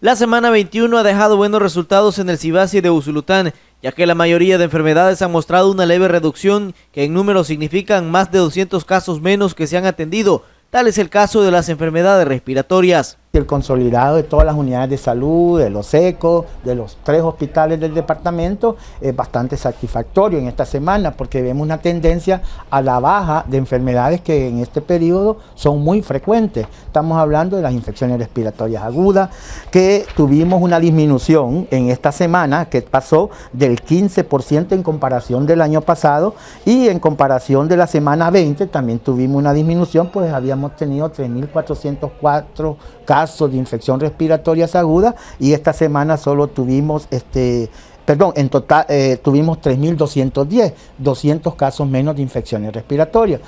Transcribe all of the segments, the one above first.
La semana 21 ha dejado buenos resultados en el Sibasi de Usulután, ya que la mayoría de enfermedades han mostrado una leve reducción, que en números significan más de 200 casos menos que se han atendido. Tal es el caso de las enfermedades respiratorias el consolidado de todas las unidades de salud, de los secos, de los tres hospitales del departamento, es bastante satisfactorio en esta semana porque vemos una tendencia a la baja de enfermedades que en este periodo son muy frecuentes. Estamos hablando de las infecciones respiratorias agudas, que tuvimos una disminución en esta semana que pasó del 15% en comparación del año pasado y en comparación de la semana 20 también tuvimos una disminución, pues habíamos tenido 3.404 casos de infección respiratoria aguda y esta semana solo tuvimos este perdón, en total eh, tuvimos 3.210, 200 casos menos de infecciones respiratorias.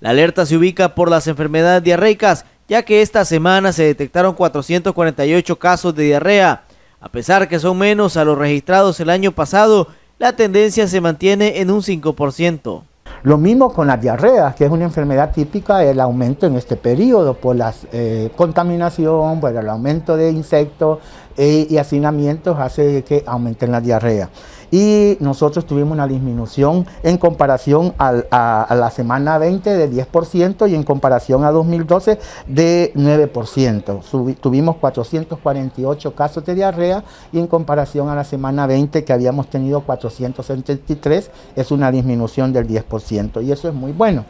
La alerta se ubica por las enfermedades diarreicas, ya que esta semana se detectaron 448 casos de diarrea. A pesar que son menos a los registrados el año pasado, la tendencia se mantiene en un 5%. Lo mismo con las diarreas, que es una enfermedad típica el aumento en este periodo por la eh, contaminación, el aumento de insectos eh, y hacinamientos hace que aumenten las diarreas y nosotros tuvimos una disminución en comparación a, la semana 20 de 10% y en comparación a 2012 de 9%. tuvimos 448 casos de diarrea y en comparación a la semana 20 que habíamos tenido 473 es una disminución del 10% y eso es muy bueno.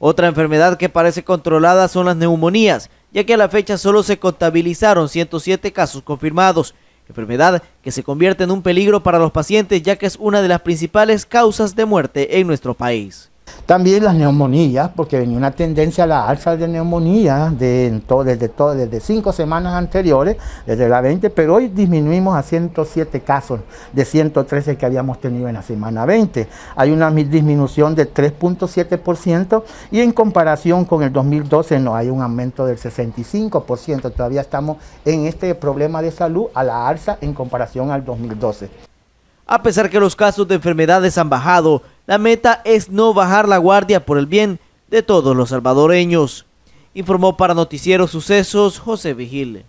Otra enfermedad que parece controlada son las neumonías, ya que a la fecha solo se contabilizaron 107 casos confirmados enfermedad que se convierte en un peligro para los pacientes ya que es una de las principales causas de muerte en nuestro país. También las neumonías, porque venía una tendencia a la alza de neumonías de, todo, desde, todo, desde cinco semanas anteriores, desde la 20, pero hoy disminuimos a 107 casos de 113 que habíamos tenido en la semana 20. Hay una disminución de 3.7% y en comparación con el 2012 no hay un aumento del 65%. Todavía estamos en este problema de salud a la alza en comparación al 2012. A pesar que los casos de enfermedades han bajado, la meta es no bajar la guardia por el bien de todos los salvadoreños. Informó para Noticiero Sucesos José Vigil.